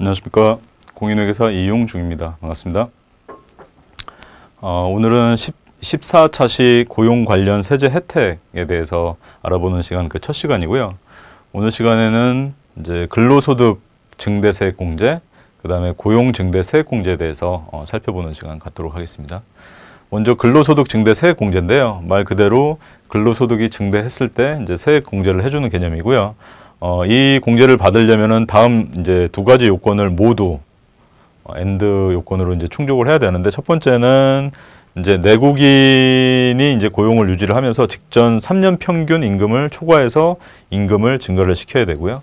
안녕하십니까. 공인회계사 이용중입니다. 반갑습니다. 어, 오늘은 10, 14차시 고용 관련 세제 혜택에 대해서 알아보는 시간 그 첫 시간이고요. 오늘 시간에는 이제 근로소득 증대세공제그 다음에 고용증대세공제에 대해서 어, 살펴보는 시간 갖도록 하겠습니다. 먼저 근로소득 증대 세 공제인데요. 말 그대로 근로소득이 증대했을 때 이제 세액 공제를 해주는 개념이고요. 어, 이 공제를 받으려면은 다음 이제 두 가지 요건을 모두 어, 엔드 요건으로 이제 충족을 해야 되는데 첫 번째는 이제 내국인이 이제 고용을 유지를 하면서 직전 3년 평균 임금을 초과해서 임금을 증가를 시켜야 되고요.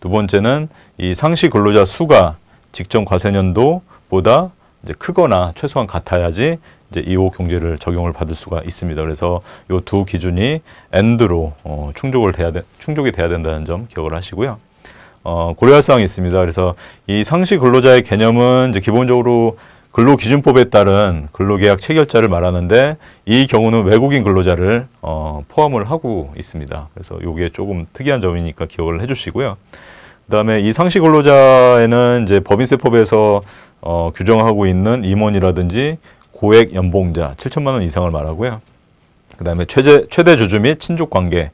두 번째는 이 상시 근로자 수가 직전 과세년도보다 이제 크거나 최소한 같아야지 이제 2호 경제를 적용을 받을 수가 있습니다. 그래서 이 두 기준이 엔드로 어, 충족을 돼야 돼, 충족이 돼야 된다는 점 기억을 하시고요. 어, 고려할 사항이 있습니다. 그래서 이 상시 근로자의 개념은 이제 기본적으로 근로기준법에 따른 근로계약 체결자를 말하는데 이 경우는 외국인 근로자를 어, 포함을 하고 있습니다. 그래서 이게 조금 특이한 점이니까 기억을 해주시고요. 그다음에 이 상시 근로자에는 이제 법인세법에서 어, 규정하고 있는 임원이라든지 고액 연봉자 7천만 원 이상을 말하고요. 그다음에 최대, 최대 주주 및 친족 관계인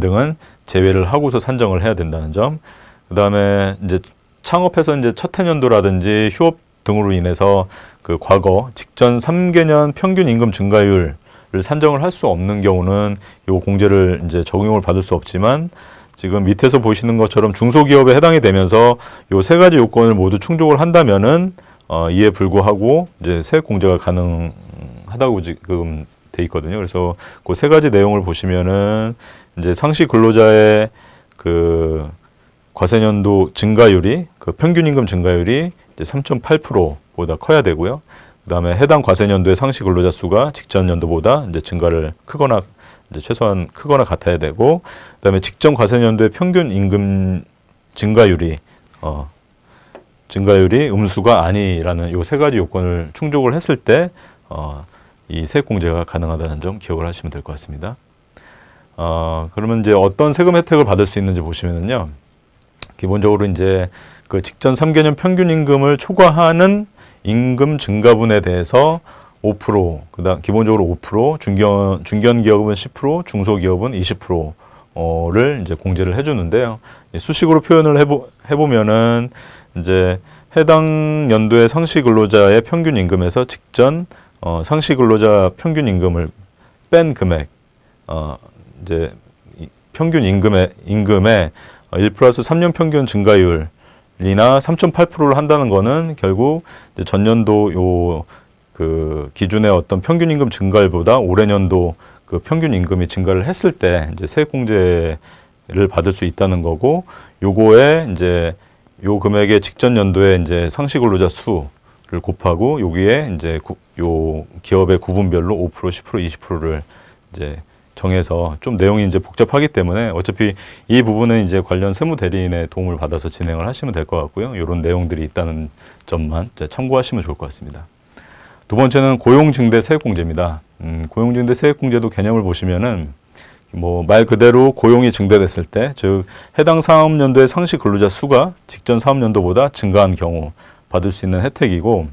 등은 제외를 하고서 산정을 해야 된다는 점. 그다음에 이제 창업해서 이제 첫 해년도라든지 휴업 등으로 인해서 그 과거 직전 3개년 평균 임금 증가율을 산정을 할 수 없는 경우는 요 공제를 이제 적용을 받을 수 없지만 지금 밑에서 보시는 것처럼 중소기업에 해당이 되면서 요 세 가지 요건을 모두 충족을 한다면은 어, 이에 불구하고 이제 세액 공제가 가능하다고 지금 돼 있거든요. 그래서 그 세 가지 내용을 보시면은 이제 상시 근로자의 그 과세년도 증가율이 그 평균 임금 증가율이 이제 3.8%보다 커야 되고요. 그다음에 해당 과세년도의 상시 근로자 수가 직전 연도보다 이제 증가를 크거나 이제 최소한 크거나 같아야 되고 그다음에 직전 과세년도의 평균 임금 증가율이 어 증가율이 음수가 아니라는 요 세 가지 요건을 충족을 했을 때 어, 이 세액공제가 가능하다는 점 기억을 하시면 될 것 같습니다. 어, 그러면 이제 어떤 세금 혜택을 받을 수 있는지 보시면은요. 기본적으로 이제 그 직전 3개년 평균 임금을 초과하는 임금 증가분에 대해서 5%, 그다음 기본적으로 5%, 중견 중견 기업은 10%, 중소기업은 20%를 이제 공제를 해주는데요. 수식으로 표현을 해보, 해보면은 이제 해당 연도의 상시 근로자의 평균 임금에서 직전 어, 상시 근로자 평균 임금을 뺀 금액, 어, 이제 평균 임금의 임금에 1 플러스 3년 평균 증가율 이나 3.8%를 한다는 거는 결국 전년도 요 그 기준의 어떤 평균 임금 증가율보다 올해 년도 그 평균 임금이 증가를 했을 때 이제 세액공제를 받을 수 있다는 거고 요거에 이제 요 금액의 직전 연도에 이제 상시 근로자 수를 곱하고 여기에 이제 구, 요 기업의 구분별로 5% 10% 20%를 이제 정해서 좀 내용이 이제 복잡하기 때문에 어차피 이 부분은 이제 관련 세무 대리인의 도움을 받아서 진행을 하시면 될 것 같고요. 이런 내용들이 있다는 점만 참고하시면 좋을 것 같습니다. 두 번째는 고용증대 세액공제입니다. 음, 고용증대 세액공제도 개념을 보시면은 뭐말 그대로 고용이 증대됐을 때, 즉 해당 사업연도의 상시 근로자 수가 직전 사업연도보다 증가한 경우 받을 수 있는 혜택이고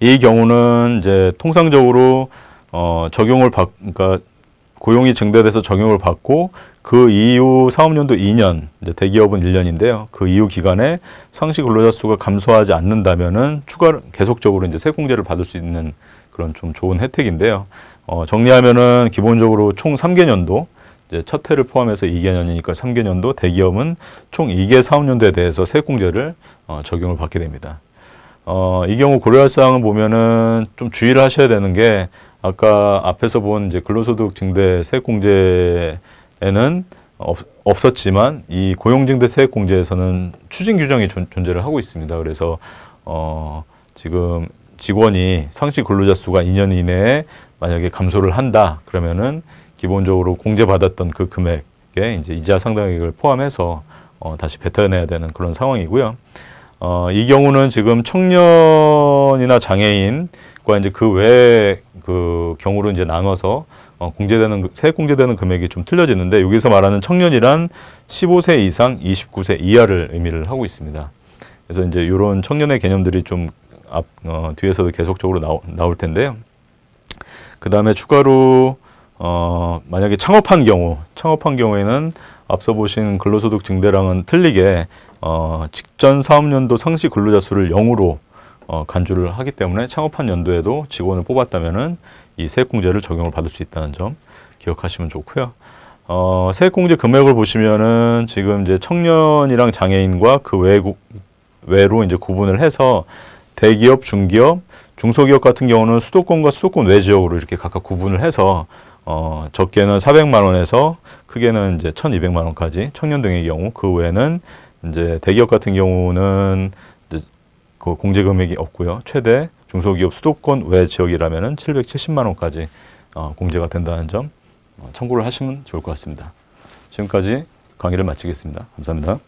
이 경우는 이제 통상적으로 어, 적용을 받, 그러니까 고용이 증대돼서 적용을 받고 그 이후 사업연도 2년, 대기업은 1년인데요. 그 이후 기간에 상시 근로자 수가 감소하지 않는다면은 추가 계속적으로 이제 세공제를 받을 수 있는 그런 좀 좋은 혜택인데요. 어, 정리하면은 기본적으로 총 3개년도 이제 첫 해를 포함해서 2개년이니까 3개년도 대기업은 총 2개 사업연도에 대해서 세공제를 어, 적용을 받게 됩니다. 어, 이 경우 고려할 사항을 보면은 좀 주의를 하셔야 되는 게 아까 앞에서 본 이제 근로소득 증대 세액 공제에는 없, 었지만이 고용증대 세액 공제에서는 추진 규정이 존, 재를 하고 있습니다. 그래서 어, 지금 직원이 상시 근로자 수가 2년 이내에 만약에 감소를 한다 그러면은 기본적으로 공제받았던 그 금액에 이제 이자 상당액을 포함해서 어, 다시 뱉어내야 되는 그런 상황이고요. 어, 이 경우는 지금 청년이나 장애인과 이제 그 외에 그 경우로 이제 나눠서 어, 공제되는 세액 그, 공제되는 금액이 좀 틀려지는데 여기서 말하는 청년이란 15세 이상 29세 이하를 의미를 하고 있습니다. 그래서 이제 이런 청년의 개념들이 좀 앞, 어, 뒤에서도 계속적으로 나오, 나올 텐데요. 그 다음에 추가로 어, 만약에 창업한 경우, 창업한 경우에는 앞서 보신 근로소득 증대랑은 틀리게 어, 직전 사업연도 상시 근로자 수를 0으로 어, 간주를 하기 때문에 창업한 연도에도 직원을 뽑았다면은 이 세액공제를 적용을 받을 수 있다는 점 기억하시면 좋고요. 어, 세액공제 금액을 보시면은 지금 이제 청년이랑 장애인과 그 외, 외로 이제 구분을 해서 대기업, 중기업, 중소기업 같은 경우는 수도권과 수도권 외 지역으로 이렇게 각각 구분을 해서 어, 적게는 400만 원에서 크게는 이제 1,200만 원까지 청년 등의 경우 그 외에는 이제 대기업 같은 경우는 이제 그 공제 금액이 없고요. 최대 중소기업 수도권 외 지역이라면 770만 원까지 어, 공제가 된다는 점 어, 참고를 하시면 좋을 것 같습니다. 지금까지 강의를 마치겠습니다. 감사합니다.